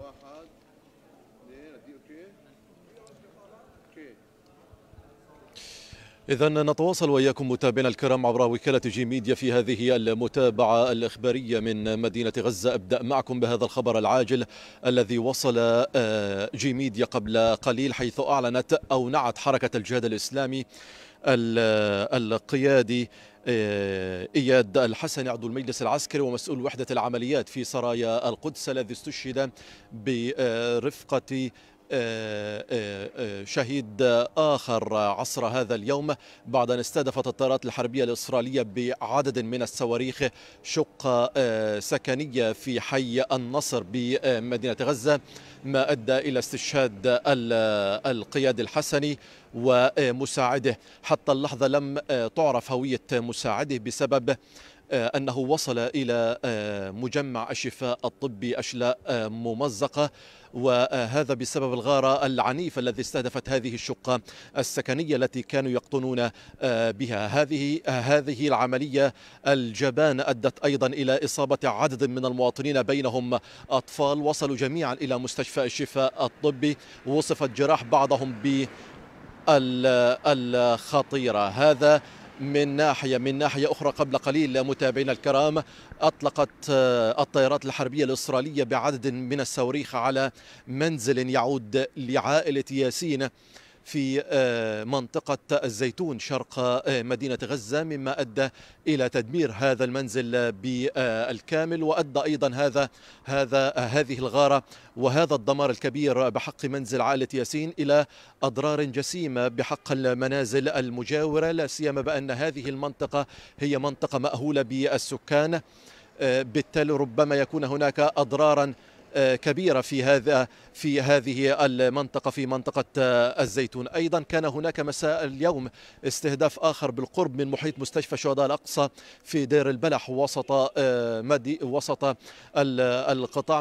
واحد اثنين اوكي اوكي إذا نتواصل وإياكم متابعينا الكرام عبر وكالة جي ميديا في هذه المتابعة الإخبارية من مدينة غزة أبدأ معكم بهذا الخبر العاجل الذي وصل آه، جي ميديا قبل قليل حيث أعلنت أو نعت حركة الجهاد الإسلامي القيادي آه، إياد الحسن عضو المجلس العسكري ومسؤول وحدة العمليات في سرايا القدس الذي استشهد برفقة آه، آه، آه، شهيد آخر عصر هذا اليوم بعد أن استهدفت الطائرات الحربية الإسرائيلية بعدد من الصواريخ شقة سكنية في حي النصر بمدينة غزة ما أدى إلى استشهاد القيادي الحسني ومساعده حتى اللحظة لم تعرف هوية مساعده بسبب آه، أنه وصل إلى آه، مجمع الشفاء الطبي أشلاء آه، ممزقة وهذا بسبب الغارة العنيفة الذي استهدفت هذه الشقة السكنية التي كانوا يقطنون بها هذه هذه العملية الجبان أدت أيضا إلى إصابة عدد من المواطنين بينهم أطفال وصلوا جميعا إلى مستشفى الشفاء الطبي وصفت جراح بعضهم ب الخطيرة هذا من ناحية من ناحية أخرى قبل قليل متابعينا الكرام أطلقت آه، الطائرات الحربية الإسرائيلية بعدد من الصواريخ على منزل يعود لعائلة ياسين في آه، منطقة الزيتون شرق آه، مدينة غزة مما أدى إلى تدمير هذا المنزل بالكامل وأدى أيضا هذا هذا هذه الغارة وهذا الدمار الكبير بحق منزل عائلة ياسين إلى أضرار جسيمة بحق المنازل المجاورة لا سيما بأن هذه المنطقة هي منطقة مأهولة بالسكان آه، بالتالي ربما يكون هناك أضرارا آه، كبيرة في هذا في هذه المنطقة في منطقة آه، الزيتون أيضا كان هناك مساء اليوم استهداف آخر بالقرب من محيط مستشفى شهداء الأقصى في دير البلح وسط آه، مدي وسط القطاع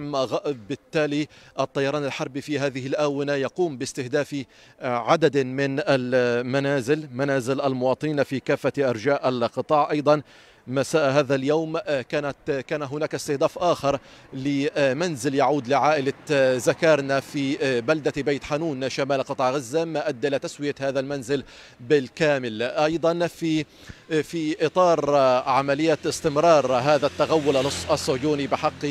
بالتالي الطيران الحربي في هذه الآونة يقوم باستهداف عدد من المنازل منازل المواطنين في كافة أرجاء القطاع أيضا مساء هذا اليوم آه، كانت كان هناك استهداف آخر لمنزل يعود لعائلة آه، زكارنا في آه، بلدة بيت حنون شمال قطاع غزة ما أدى إلى تسوية هذا المنزل بالكامل أيضا في في إطار عملية استمرار هذا التغول الصهيوني بحق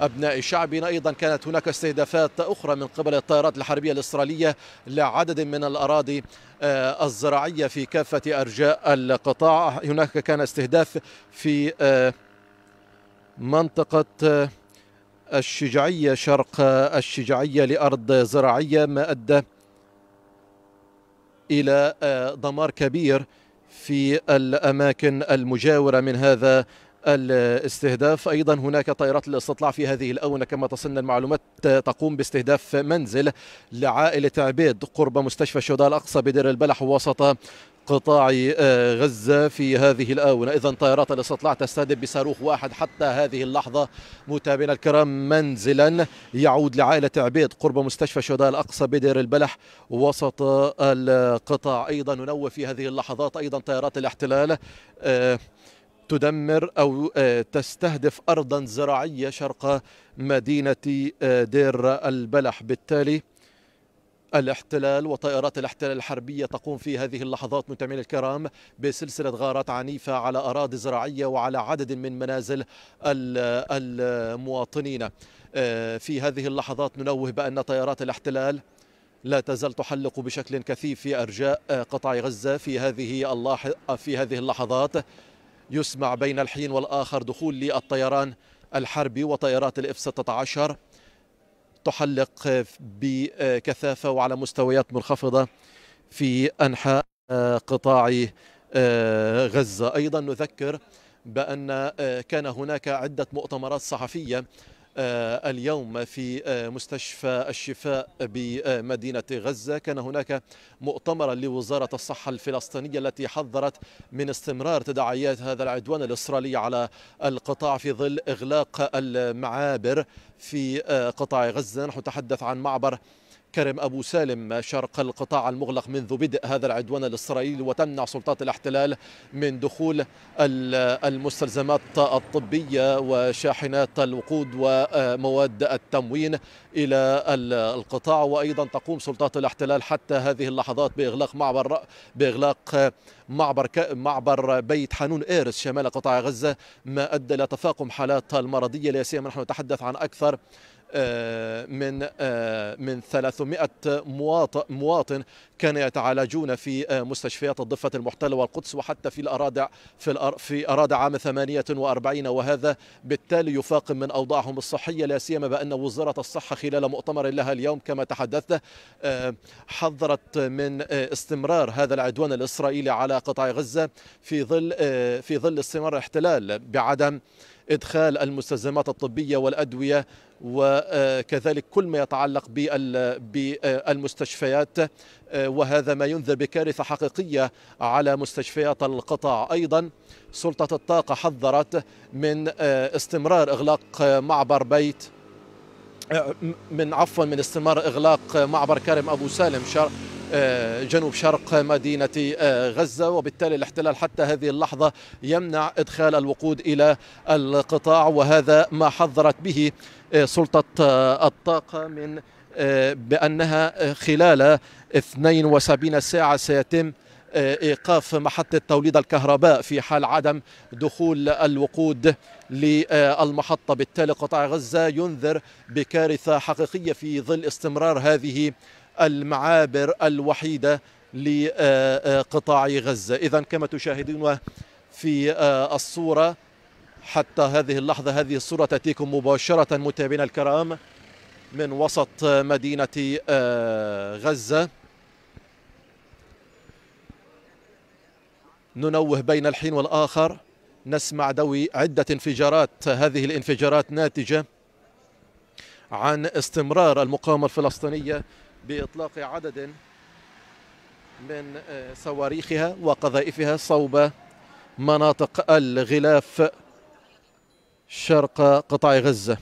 أبناء شعبنا أيضا كانت هناك استهدافات أخرى من قبل الطائرات الحربية الإسرائيلية لعدد من الأراضي آه، الزراعية في كافة أرجاء القطاع هناك كان استهداف في آه، منطقة آه، الشجاعية شرق الشجاعية لأرض زراعية ما أدى إلى دمار كبير في الأماكن المجاورة من هذا الاستهداف أيضا هناك طائرات الاستطلاع في هذه الأونة كما تصلنا المعلومات تقوم باستهداف منزل لعائلة عبيد قرب مستشفى الشهداء الأقصى بدير البلح وسط قطاع آه، غزة في هذه الآونة إذا طائرات الاستطلاع تستهدف بصاروخ واحد حتى هذه اللحظة متابعينا الكرام منزلا يعود لعائلة عبيد قرب مستشفى الشهداء الأقصى بدير البلح وسط القطاع أيضا ننوه في هذه اللحظات أيضا طائرات الاحتلال آه، تدمر أو آه، تستهدف أرضا زراعية شرق مدينة آه، دير البلح بالتالي الاحتلال وطائرات الاحتلال الحربية تقوم في هذه اللحظات متعمل الكرام بسلسلة غارات عنيفة على أراضي زراعية وعلى عدد من منازل المواطنين آه، في هذه اللحظات ننوه بأن طائرات الاحتلال لا تزال تحلق بشكل كثيف في أرجاء قطاع غزة في هذه في هذه اللحظات يسمع بين الحين والآخر دخول للطيران الحربي وطائرات الاف 16 تحلق بكثافة وعلى مستويات منخفضة في أنحاء قطاع آه، غزة أيضا نذكر بأن آه، كان هناك عدة مؤتمرات صحفية آه، اليوم في آه، مستشفى الشفاء بمدينة غزة كان هناك مؤتمرا لوزارة الصحة الفلسطينية التي حذرت من استمرار تداعيات هذا العدوان الإسرائيلي على القطاع في ظل إغلاق المعابر في آه، قطاع غزة نحن نتحدث عن معبر كرم أبو سالم شرق القطاع المغلق منذ بدء هذا العدوان الإسرائيلي وتمنع سلطات الاحتلال من دخول المستلزمات الطبية وشاحنات الوقود ومواد التموين إلى القطاع وأيضا تقوم سلطات الاحتلال حتى هذه اللحظات بإغلاق معبر بإغلاق معبر معبر بيت حانون إيرس شمال قطاع غزة ما أدى إلى تفاقم حالات المرضية لا سيما نحن نتحدث عن أكثر من آه، من 300 مواطن كانوا يتعالجون في آه، مستشفيات الضفة المحتلة والقدس وحتى في الأرادع في في أرادع عام 48 وهذا بالتالي يفاقم من أوضاعهم الصحية لا سيما بأن وزارة الصحة خلال مؤتمر لها اليوم كما تحدثت آه، حذرت من استمرار هذا العدوان الإسرائيلي على قطاع غزة في ظل في ظل استمرار الاحتلال بعدم ادخال المستلزمات الطبيه والادويه وكذلك كل ما يتعلق بالمستشفيات وهذا ما ينذر بكارثة حقيقية على مستشفيات القطاع أيضا سلطة الطاقة حذرت من استمرار إغلاق معبر بيت من عفوا من استمرار إغلاق معبر كرم أبو سالم آه، جنوب شرق مدينة آه، غزة وبالتالي الاحتلال حتى هذه اللحظة يمنع إدخال الوقود إلى القطاع وهذا ما حذرت به آه، سلطة الطاقة من بأنها خلال 72 ساعة سيتم ايقاف محطه توليد الكهرباء في حال عدم دخول الوقود للمحطه بالتالي قطاع غزه ينذر بكارثه حقيقيه في ظل استمرار هذه المعابر الوحيدة لقطاع غزة إذا كما تشاهدون في آه، الصورة حتى هذه اللحظة هذه الصورة تأتيكم مباشرة متابعينا الكرام من وسط مدينة آه، غزة ننوه بين الحين والآخر نسمع دوي عدة انفجارات هذه الانفجارات ناتجة عن استمرار المقاومة الفلسطينية باطلاق عدد من آه، صواريخها وقذائفها صوب مناطق الغلاف شرق قطاع غزه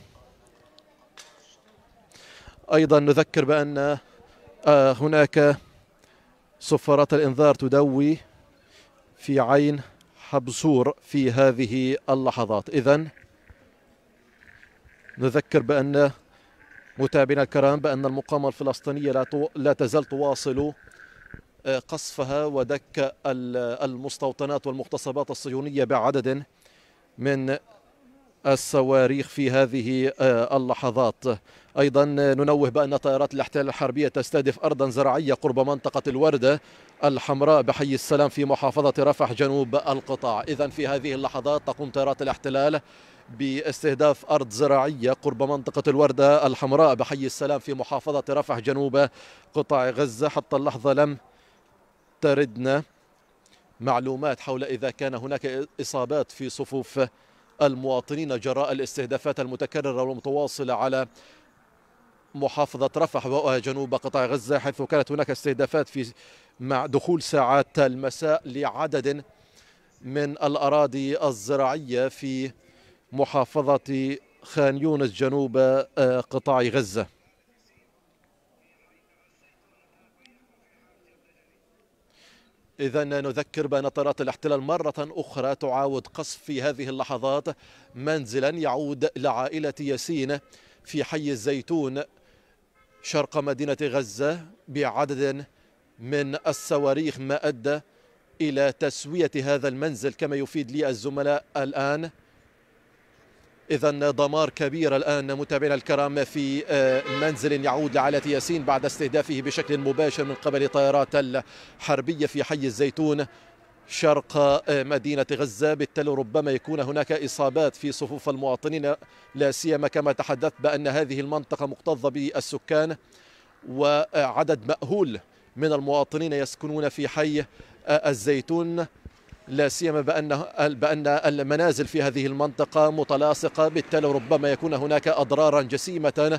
ايضا نذكر بان آه، هناك صفارات الانذار تدوي في عين حبصور في هذه اللحظات اذا نذكر بان متابعينا الكرام بأن المقاومة الفلسطينية لا, تو... لا تزال تواصل آه، قصفها ودك المستوطنات والمغتصبات الصهيونية بعدد من الصواريخ في هذه آه، اللحظات أيضا ننوه بأن طائرات الاحتلال الحربية تستهدف أرضا زراعية قرب منطقة الوردة الحمراء بحي السلام في محافظة رفح جنوب القطاع إذا في هذه اللحظات تقوم طائرات الاحتلال باستهداف أرض زراعية قرب منطقة الوردة الحمراء بحي السلام في محافظة رفح جنوب قطاع غزة حتى اللحظة لم تردنا معلومات حول إذا كان هناك إصابات في صفوف المواطنين جراء الاستهدافات المتكررة والمتواصلة على محافظة رفح وجنوب قطاع غزة حيث كانت هناك استهدافات في مع دخول ساعات المساء لعدد من الأراضي الزراعية في محافظة خان يونس جنوب آه، قطاع غزة إذا نذكر بأن طائرات الاحتلال مرة أخرى تعاود قصف في هذه اللحظات منزلا يعود لعائلة ياسين في حي الزيتون شرق مدينة غزة بعدد من الصواريخ ما أدى إلى تسوية هذا المنزل كما يفيد لي الزملاء الآن إذا دمار كبير الآن متابعينا الكرام في آه، منزل يعود لعائلة ياسين بعد استهدافه بشكل مباشر من قبل طائرات الحربية في حي الزيتون شرق آه، مدينة غزة بالتالي ربما يكون هناك إصابات في صفوف المواطنين لا سيما كما تحدثت بأن هذه المنطقة مكتظة بالسكان وعدد مأهول من المواطنين يسكنون في حي آه، الزيتون لا سيما بأن بأن المنازل في هذه المنطقة متلاصقة بالتالي ربما يكون هناك أضرارا جسيمة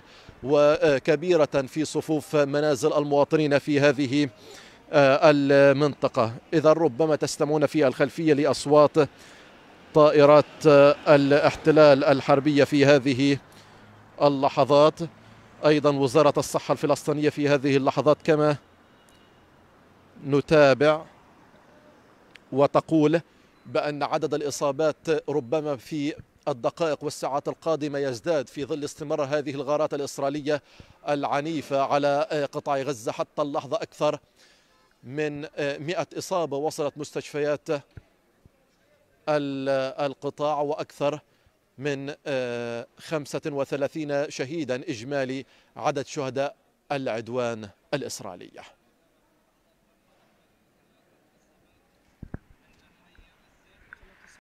وكبيرة في صفوف منازل المواطنين في هذه آه، المنطقة إذا ربما تستمعون في الخلفية لأصوات طائرات آه، الاحتلال الحربية في هذه اللحظات أيضا وزارة الصحة الفلسطينية في هذه اللحظات كما نتابع وتقول بأن عدد الإصابات ربما في الدقائق والساعات القادمة يزداد في ظل استمرار هذه الغارات الإسرائيلية العنيفة على قطاع غزة حتى اللحظة أكثر من 100 إصابة وصلت مستشفيات القطاع وأكثر من 35 آه، شهيدا إجمالي عدد شهداء العدوان الإسرائيلية